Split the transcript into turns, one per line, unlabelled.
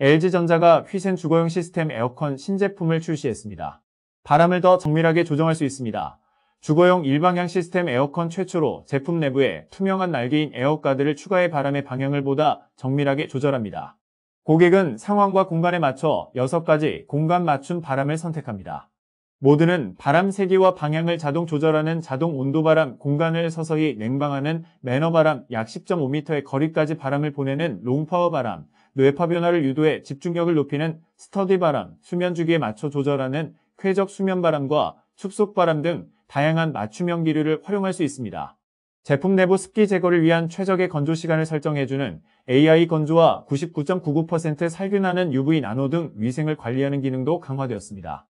LG전자가 휘센 주거용 시스템 에어컨 신제품을 출시했습니다. 바람을 더 정밀하게 조정할 수 있습니다. 주거용 일방향 시스템 에어컨 최초로 제품 내부에 투명한 날개인 에어가드를 추가해 바람의 방향을 보다 정밀하게 조절합니다. 고객은 상황과 공간에 맞춰 6가지 공간 맞춤 바람을 선택합니다. 모드는 바람 세기와 방향을 자동 조절하는 자동 온도바람, 공간을 서서히 냉방하는 매너바람, 약 10.5m의 거리까지 바람을 보내는 롱파워바람, 뇌파 변화를 유도해 집중력을 높이는 스터디 바람, 수면 주기에 맞춰 조절하는 쾌적 수면 바람과 숲속 바람 등 다양한 맞춤형 기류를 활용할 수 있습니다. 제품 내부 습기 제거를 위한 최적의 건조 시간을 설정해주는 AI 건조와 99.99% 살균하는 UV 나노 등 위생을 관리하는 기능도 강화되었습니다.